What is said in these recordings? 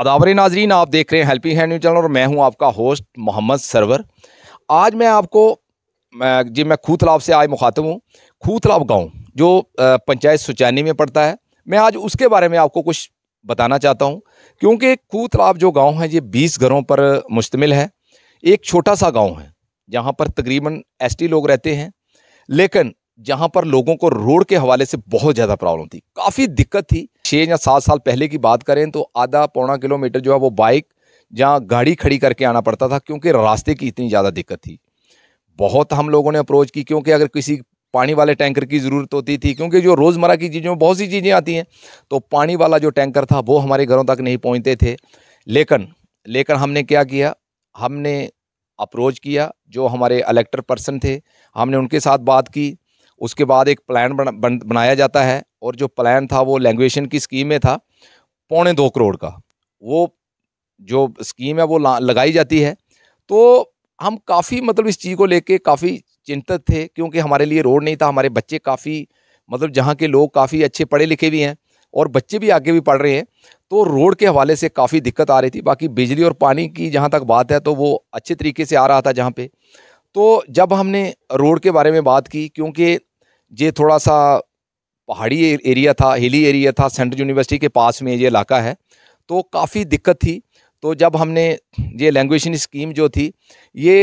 अदावरी नाजरीन आप देख रहे हैं हेल्पिंग हैंड न्यूज चैनल और मैं हूं आपका होस्ट मोहम्मद सरवर आज मैं आपको जी मैं खूतलाब से आज मुखातब हूं खूतलाब गांव जो पंचायत सुचैनी में पड़ता है मैं आज उसके बारे में आपको कुछ बताना चाहता हूं क्योंकि खूतलाब जो गांव है ये बीस घरों पर मुश्तमिल है एक छोटा सा गाँव है जहाँ पर तकरीबन एस लोग रहते हैं लेकिन जहां पर लोगों को रोड के हवाले से बहुत ज़्यादा प्रॉब्लम थी काफ़ी दिक्कत थी छः या सात साल पहले की बात करें तो आधा पौना किलोमीटर जो है वो बाइक जहाँ गाड़ी खड़ी करके आना पड़ता था क्योंकि रास्ते की इतनी ज़्यादा दिक्कत थी बहुत हम लोगों ने अप्रोच की क्योंकि अगर किसी पानी वाले टैंकर की ज़रूरत होती थी क्योंकि जो रोज़मर्रा की चीज़ों में बहुत सी चीज़ें आती हैं तो पानी वाला जो टैंकर था वो हमारे घरों तक नहीं पहुँचते थे लेकिन लेकिन हमने क्या किया हमने अप्रोच किया जो हमारे इलेक्टर पर्सन थे हमने उनके साथ बात की उसके बाद एक प्लान बना, बन, बनाया जाता है और जो प्लान था वो लैंग्वेशन की स्कीम में था पौने दो करोड़ का वो जो स्कीम है वो लगाई जाती है तो हम काफ़ी मतलब इस चीज़ को लेके काफ़ी चिंतित थे क्योंकि हमारे लिए रोड नहीं था हमारे बच्चे काफ़ी मतलब जहाँ के लोग काफ़ी अच्छे पढ़े लिखे भी हैं और बच्चे भी आगे भी पढ़ रहे हैं तो रोड के हवाले से काफ़ी दिक्कत आ रही थी बाकी बिजली और पानी की जहाँ तक बात है तो वो अच्छे तरीके से आ रहा था जहाँ पर तो जब हमने रोड के बारे में बात की क्योंकि ये थोड़ा सा पहाड़ी एरिया था हिली एरिया था सेंट्रल यूनिवर्सिटी के पास में ये इलाका है तो काफ़ी दिक्कत थी तो जब हमने ये लैंग्वेजन स्कीम जो थी ये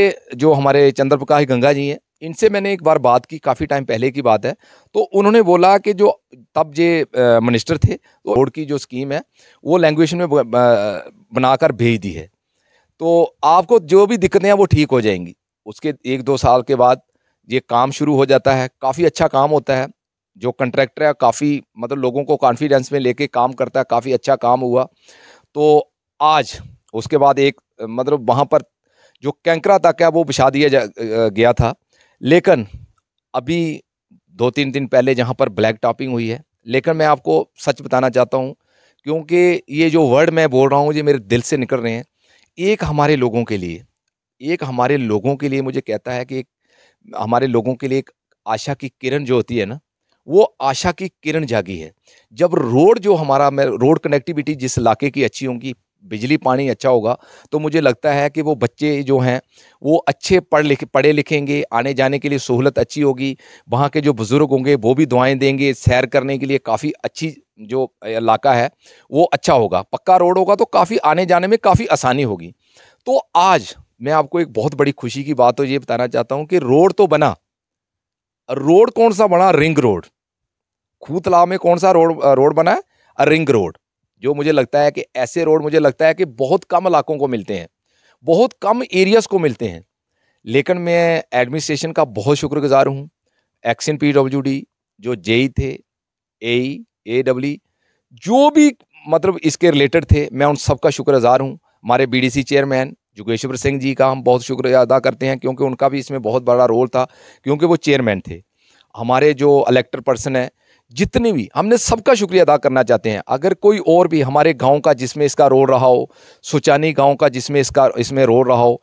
जो हमारे चंद्र प्रकाश गंगा जी हैं इनसे मैंने एक बार बात की काफ़ी टाइम पहले की बात है तो उन्होंने बोला कि जो तब ये मिनिस्टर थे तो रोड की जो स्कीम है वो लैंग्वेज में बनाकर भेज दी है तो आपको जो भी दिक्कतें हैं वो ठीक हो जाएंगी उसके एक दो साल के बाद ये काम शुरू हो जाता है काफ़ी अच्छा काम होता है जो कंट्रैक्टर है काफ़ी मतलब लोगों को कॉन्फिडेंस में लेके काम करता है काफ़ी अच्छा काम हुआ तो आज उसके बाद एक मतलब वहाँ पर जो कैंकरा तक है वो बिछा दिया गया था लेकिन अभी दो तीन दिन पहले जहाँ पर ब्लैक टॉपिंग हुई है लेकिन मैं आपको सच बताना चाहता हूँ क्योंकि ये जो वर्ड मैं बोल रहा हूँ ये मेरे दिल से निकल रहे हैं एक हमारे लोगों के लिए एक हमारे लोगों के लिए मुझे कहता है कि हमारे लोगों के लिए एक आशा की किरण जो होती है ना वो आशा की किरण जागी है जब रोड जो हमारा मैं रोड कनेक्टिविटी जिस इलाके की अच्छी होंगी बिजली पानी अच्छा होगा तो मुझे लगता है कि वो बच्चे जो हैं वो अच्छे पढ़ लिख पढ़े लिखेंगे आने जाने के लिए सहूलत अच्छी होगी वहाँ के जो बुज़ुर्ग होंगे वो भी दुआएं देंगे सैर करने के लिए काफ़ी अच्छी जो इलाका है वो अच्छा होगा पक्का रोड होगा तो काफ़ी आने जाने में काफ़ी आसानी होगी तो आज मैं आपको एक बहुत बड़ी खुशी की बात और तो ये बताना चाहता हूँ कि रोड तो बना रोड कौन सा बना रिंग रोड खूतला में कौन सा रोड रोड बना है रिंग रोड जो मुझे लगता है कि ऐसे रोड मुझे लगता है कि बहुत कम इलाकों को मिलते हैं बहुत कम एरियाज़ को मिलते हैं लेकिन मैं एडमिनिस्ट्रेशन का बहुत शुक्रगुजार हूँ पी डब्ल्यू डी जो जेई थे ए ए डब्ल्यू जो भी मतलब इसके रिलेटेड थे मैं उन सबका शुक्रगुजार हूँ हमारे सी चेयरमैन जुगेश्वर सिंह जी का हम बहुत शुक्रिया अदा करते हैं क्योंकि उनका भी इसमें बहुत बड़ा रोल था क्योंकि वो चेयरमैन थे हमारे जो अलेक्टर पर्सन हैं जितने भी हमने सबका शुक्रिया अदा करना चाहते हैं अगर कोई और भी हमारे गांव का जिसमें इसका रोल रहा हो सुचानी गांव का जिसमें इसका इसमें रोल रहा हो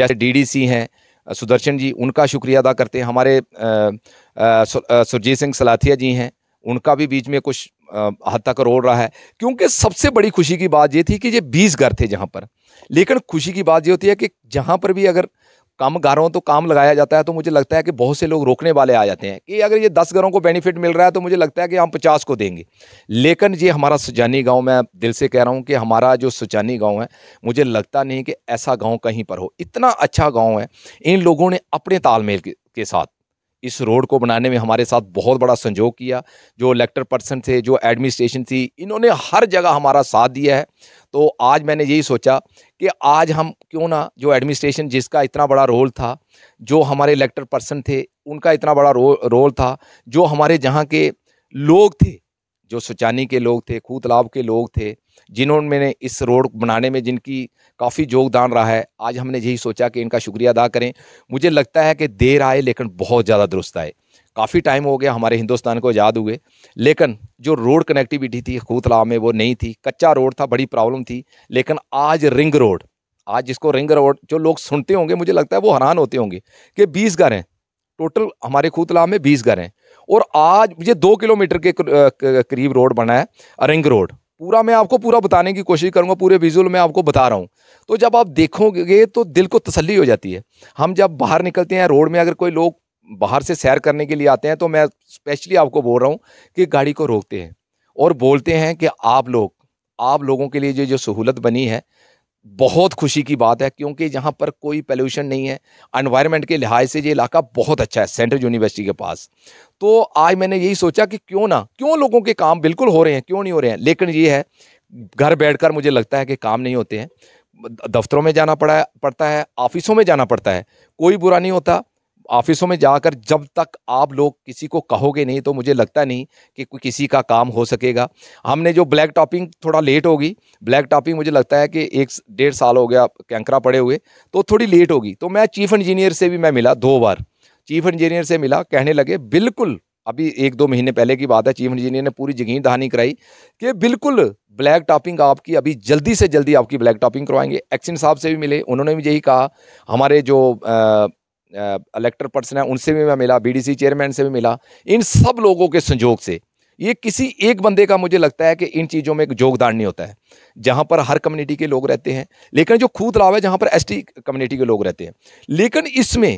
जैसे डीडीसी हैं सुदर्शन जी उनका शुक्रिया अदा करते हैं हमारे सुरजीत सिंह सलाथिया जी हैं उनका भी बीच में कुछ हद तक रोल रहा है क्योंकि सबसे बड़ी खुशी की बात ये थी कि ये बीस घर थे जहाँ पर लेकिन खुशी की बात ये होती है कि जहाँ पर भी अगर काम गारों तो काम लगाया जाता है तो मुझे लगता है कि बहुत से लोग रोकने वाले आ जाते हैं कि अगर ये दस घरों को बेनिफिट मिल रहा है तो मुझे लगता है कि हम पचास को देंगे लेकिन ये हमारा सुजानी गांव मैं दिल से कह रहा हूँ कि हमारा जो सुजानी गांव है मुझे लगता नहीं कि ऐसा गांव कहीं पर हो इतना अच्छा गाँव है इन लोगों ने अपने तालमेल के साथ इस रोड को बनाने में हमारे साथ बहुत बड़ा संजोग किया जो इलेक्टर पर्सन थे जो एडमिनिस्ट्रेशन थी इन्होंने हर जगह हमारा साथ दिया है तो आज मैंने यही सोचा कि आज हम क्यों ना जो एडमिनिस्ट्रेशन जिसका इतना बड़ा रोल था जो हमारे इलेक्टर पर्सन थे उनका इतना बड़ा रो, रोल था जो हमारे जहाँ के लोग थे जो सुचानी के लोग थे खूतलाब के लोग थे जिन्होंने मैंने इस रोड बनाने में जिनकी काफ़ी योगदान रहा है आज हमने यही सोचा कि इनका शुक्रिया अदा करें मुझे लगता है कि देर आए लेकिन बहुत ज़्यादा दुरुस्त आए काफ़ी टाइम हो गया हमारे हिंदुस्तान को आज़ाद हुए लेकिन जो रोड कनेक्टिविटी थी खूतला में वो नहीं थी कच्चा रोड था बड़ी प्रॉब्लम थी लेकिन आज रिंग रोड आज जिसको रिंग रोड जो लोग सुनते होंगे मुझे लगता है वो हैरान होते होंगे कि बीस घर हैं टोटल हमारे खूतला में बीस घर हैं और आज मुझे दो किलोमीटर के करीब रोड बना है रिंग रोड पूरा मैं आपको पूरा बताने की कोशिश करूँगा पूरे विजुअल में आपको बता रहा हूँ तो जब आप देखोगे तो दिल को तसल्ली हो जाती है हम जब बाहर निकलते हैं रोड में अगर कोई लोग बाहर से सैर करने के लिए आते हैं तो मैं स्पेशली आपको बोल रहा हूँ कि गाड़ी को रोकते हैं और बोलते हैं कि आप लोग आप लोगों के लिए जो जो सहूलत बनी है बहुत खुशी की बात है क्योंकि यहाँ पर कोई पोल्यूशन नहीं है एनवायरनमेंट के लिहाज से ये इलाका बहुत अच्छा है सेंट्रल यूनिवर्सिटी के पास तो आज मैंने यही सोचा कि क्यों ना क्यों लोगों के काम बिल्कुल हो रहे हैं क्यों नहीं हो रहे हैं लेकिन ये है घर बैठकर मुझे लगता है कि काम नहीं होते हैं दफ्तरों में जाना पड़ा पड़ता है ऑफिसों में जाना पड़ता है कोई बुरा नहीं होता ऑफिसों में जाकर जब तक आप लोग किसी को कहोगे नहीं तो मुझे लगता नहीं कि किसी का काम हो सकेगा हमने जो ब्लैक टॉपिंग थोड़ा लेट होगी ब्लैक टॉपिंग मुझे लगता है कि एक डेढ़ साल हो गया कैंकरा पड़े हुए तो थोड़ी लेट होगी तो मैं चीफ इंजीनियर से भी मैं मिला दो बार चीफ इंजीनियर से मिला कहने लगे बिल्कुल अभी एक दो महीने पहले की बात है चीफ इंजीनियर ने पूरी जगीन दहानी कराई कि बिल्कुल ब्लैक टॉपिंग आपकी अभी जल्दी से जल्दी आपकी ब्लैक टॉपिंग करवाएंगे एक्सिन साहब से भी मिले उन्होंने भी यही कहा हमारे जो आ, इलेक्टर पर्सन है उनसे भी मैं मिला बीडीसी चेयरमैन से भी मिला इन सब लोगों के संजोग से ये किसी एक बंदे का मुझे लगता है कि इन चीज़ों में एक योगदान नहीं होता है जहाँ पर हर कम्युनिटी के लोग रहते हैं लेकिन जो खूद लाव है जहाँ पर एसटी कम्युनिटी के लोग रहते हैं लेकिन इसमें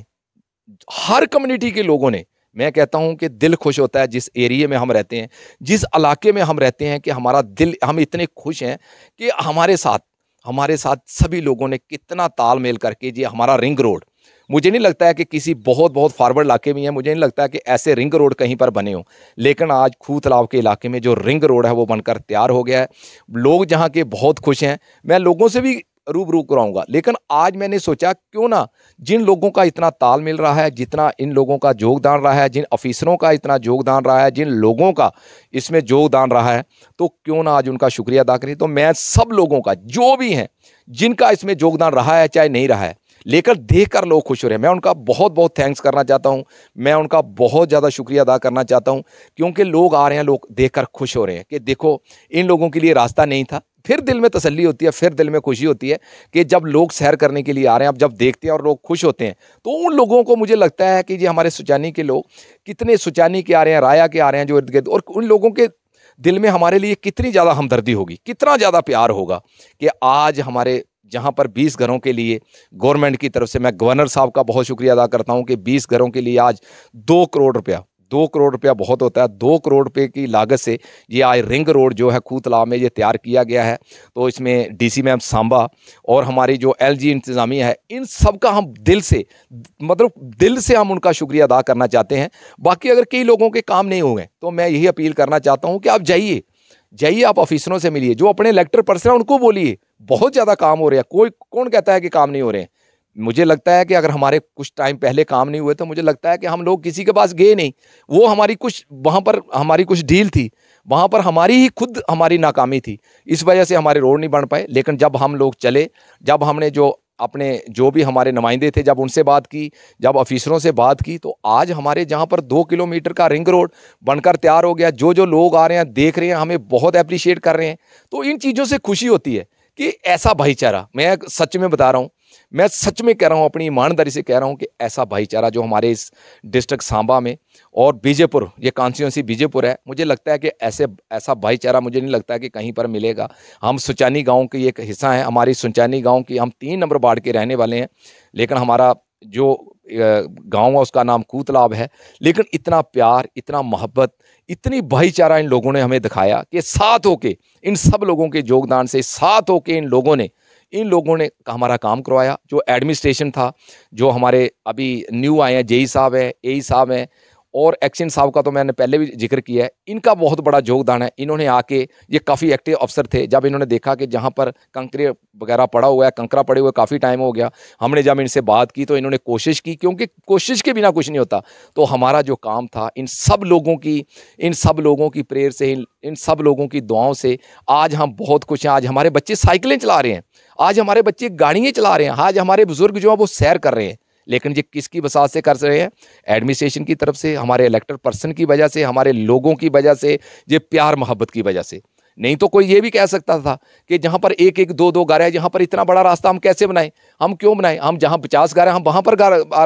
हर कम्युनिटी के लोगों ने मैं कहता हूँ कि दिल खुश होता है जिस एरिए में हम रहते हैं जिस इलाके में हम रहते हैं कि हमारा दिल हम इतने खुश हैं कि हमारे साथ हमारे साथ सभी लोगों ने कितना तालमेल करके ये हमारा रिंग रोड मुझे नहीं लगता है कि किसी बहुत बहुत फॉरवर्ड इलाके में है मुझे नहीं लगता है कि ऐसे रिंग रोड कहीं पर बने हों लेकिन आज खूह तालाब के इलाके में जो रिंग रोड है वो बनकर तैयार हो गया है लोग जहाँ के बहुत खुश हैं मैं लोगों से भी रूबरू कराऊंगा लेकिन आज मैंने सोचा क्यों ना जिन लोगों का इतना ताल मिल रहा है जितना इन लोगों का योगदान रहा है जिन ऑफिसरों का इतना योगदान रहा है जिन लोगों का इसमें योगदान रहा है तो क्यों ना आज उनका शुक्रिया अदा करें तो मैं सब लोगों का जो भी हैं जिनका इसमें योगदान रहा है चाहे नहीं रहा है लेकर देख कर लोग खुश हो रहे हैं मैं उनका बहुत बहुत थैंक्स करना चाहता हूँ मैं उनका बहुत ज़्यादा शुक्रिया अदा करना चाहता हूँ क्योंकि लोग आ रहे हैं लोग देख कर खुश हो रहे हैं कि देखो इन लोगों के लिए रास्ता नहीं था फिर दिल में तसल्ली होती है फिर दिल में खुशी होती है कि जब लोग सैर करने के लिए आ रहे हैं अब जब देखते हैं और लोग खुश होते हैं तो उन लोगों को मुझे लगता है कि ये हमारे सुचानी के लोग कितने सुचानी के आ रहे हैं राया के आ रहे हैं जो इर्द गिर्द और उन लोगों के दिल में हमारे लिए कितनी ज़्यादा हमदर्दी होगी कितना ज़्यादा प्यार होगा कि आज हमारे जहाँ पर 20 घरों के लिए गवर्नमेंट की तरफ से मैं गवर्नर साहब का बहुत शुक्रिया अदा करता हूँ कि 20 घरों के लिए आज दो करोड़ रुपया दो करोड़ रुपया बहुत होता है दो करोड़ रुपये की लागत से ये आज रिंग रोड जो है खूतला में ये तैयार किया गया है तो इसमें डीसी मैम सांबा और हमारी जो एलजी इंतज़ामिया है इन सब का हम दिल से मतलब दिल से हम उनका शुक्रिया अदा करना चाहते हैं बाकी अगर कई लोगों के काम नहीं हुए तो मैं यही अपील करना चाहता हूँ कि आप जाइए जाइए आप ऑफिसरों से मिलिए जो अपने इलेक्टर पर्सन हैं उनको बोलिए बहुत ज़्यादा काम हो रहा है कोई कौन कहता है कि काम नहीं हो रहे हैं मुझे लगता है कि अगर हमारे कुछ टाइम पहले काम नहीं हुए तो मुझे लगता है कि हम लोग किसी के पास गए नहीं वो हमारी कुछ वहाँ पर हमारी कुछ डील थी वहाँ पर हमारी ही खुद हमारी नाकामी थी इस वजह से हमारे रोड नहीं बन पाए लेकिन जब हम लोग चले जब हमने जो अपने जो भी हमारे नुमाइंदे थे जब उनसे बात की जब ऑफिसरों से बात की तो आज हमारे जहाँ पर दो किलोमीटर का रिंग रोड बनकर तैयार हो गया जो जो लोग आ रहे हैं देख रहे हैं हमें बहुत अप्रिशिएट कर रहे हैं तो इन चीज़ों से खुशी होती है कि ऐसा भाईचारा मैं सच में बता रहा हूँ मैं सच में कह रहा हूँ अपनी ईमानदारी से कह रहा हूँ कि ऐसा भाईचारा जो हमारे इस डिस्ट्रिक्ट सांबा में और बीजेपुर ये कॉन्स्टिट्यूंसी बीजेपुर है मुझे लगता है कि ऐसे ऐसा भाईचारा मुझे नहीं लगता कि कहीं पर मिलेगा हम सुचानी गाँव की एक हिस्सा हैं हमारी सुचानी गाँव की हम तीन नंबर वार्ड के रहने वाले हैं लेकिन हमारा जो गांव है उसका नाम कूतलाब है लेकिन इतना प्यार इतना मोहब्बत इतनी भाईचारा इन लोगों ने हमें दिखाया कि साथ होके इन सब लोगों के योगदान से साथ होके इन लोगों ने इन लोगों ने हमारा काम करवाया जो एडमिनिस्ट्रेशन था जो हमारे अभी न्यू आए हैं जेई साहब है ए साहब हैं और एक्शन साहब का तो मैंने पहले भी जिक्र किया है इनका बहुत बड़ा योगदान है इन्होंने आके ये काफ़ी एक्टिव अफसर थे जब इन्होंने देखा कि जहाँ पर कंकरे वगैरह पड़ा हुआ है कंकरा पड़े हुए काफ़ी टाइम हो गया हमने जब इनसे बात की तो इन्होंने कोशिश की क्योंकि कोशिश के बिना कुछ नहीं होता तो हमारा जो काम था इन सब लोगों की इन सब लोगों की प्रेयर से इन सब लोगों की दुआओं से आज हम बहुत खुश हैं आज हमारे बच्चे साइकिलें चला रहे हैं आज हमारे बच्चे गाड़ियाँ चला रहे हैं आज हमारे बुज़ुर्ग जो हैं वो सैर कर रहे हैं लेकिन ये किसकी वसात से कर रहे हैं एडमिनिस्ट्रेशन की तरफ से हमारे इलेक्टेड पर्सन की वजह से हमारे लोगों की वजह से ये प्यार मोहब्बत की वजह से नहीं तो कोई ये भी कह सकता था कि जहाँ पर एक एक दो दो गारे है जहाँ पर इतना बड़ा रास्ता हम कैसे बनाएं हम क्यों बनाएं हम जहाँ पचास हैं हम वहाँ पर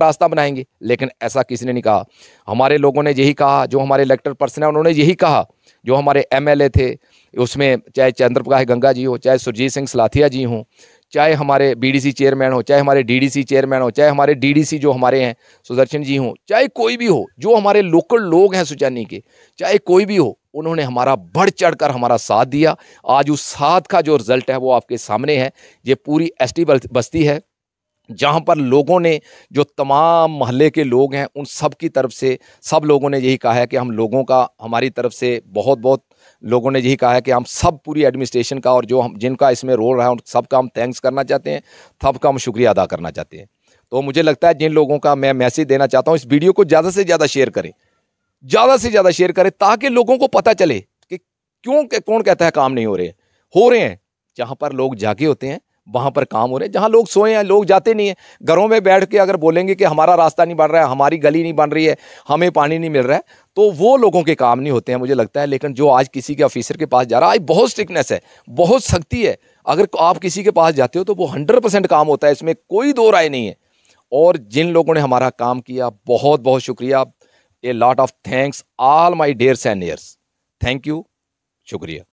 रास्ता बनाएंगे लेकिन ऐसा किसी ने नहीं कहा हमारे लोगों ने यही कहा जो हमारे इलेक्टेड पर्सन है उन्होंने यही कहा जो हमारे एम थे उसमें चाहे चंद्रप्रकाश गंगा जी हो चाहे सुरजीत सिंह सलाथिया जी हों चाहे हमारे बीडीसी चेयरमैन हो चाहे हमारे डीडीसी चेयरमैन हो चाहे हमारे डीडीसी जो हमारे हैं सुदर्शन जी हों चाहे कोई भी हो जो हमारे लोकल लोग हैं सुचैनी के चाहे कोई भी हो उन्होंने हमारा बढ़ चढ़कर हमारा साथ दिया आज उस साथ का जो रिजल्ट है वो आपके सामने है ये पूरी टी बस्ती है जहाँ पर लोगों ने जो तमाम महल्ले के लोग हैं उन सब की तरफ से सब लोगों ने यही कहा है कि हम लोगों का हमारी तरफ से बहुत बहुत लोगों ने यही कहा है कि हम सब पूरी एडमिनिस्ट्रेशन का और जो हम जिनका इसमें रोल रहा है उन सबका हम थैंक्स करना चाहते हैं सबका हम शुक्रिया अदा करना चाहते हैं तो मुझे लगता है जिन लोगों का मैं मैसेज देना चाहता हूँ इस वीडियो को ज़्यादा से ज़्यादा शेयर करें ज़्यादा से ज़्यादा शेयर करें ताकि लोगों को पता चले कि क्यों कौन कहता है काम नहीं हो रहे हो रहे हैं जहाँ पर लोग जागे होते हैं वहाँ पर काम हो रहे हैं जहाँ लोग सोए हैं लोग जाते नहीं हैं घरों में बैठ के अगर बोलेंगे कि हमारा रास्ता नहीं बन रहा है हमारी गली नहीं बन रही है हमें पानी नहीं मिल रहा है तो वो लोगों के काम नहीं होते हैं मुझे लगता है लेकिन जो आज किसी के ऑफिसर के पास जा रहा है आज बहुत स्ट्रिकनेस है बहुत सख्ती है अगर आप किसी के पास जाते हो तो वो हंड्रेड परसेंट काम होता है इसमें कोई दो राय नहीं है और जिन लोगों ने हमारा काम किया बहुत बहुत शुक्रिया a lot of thanks all my dear and years thank you शुक्रिया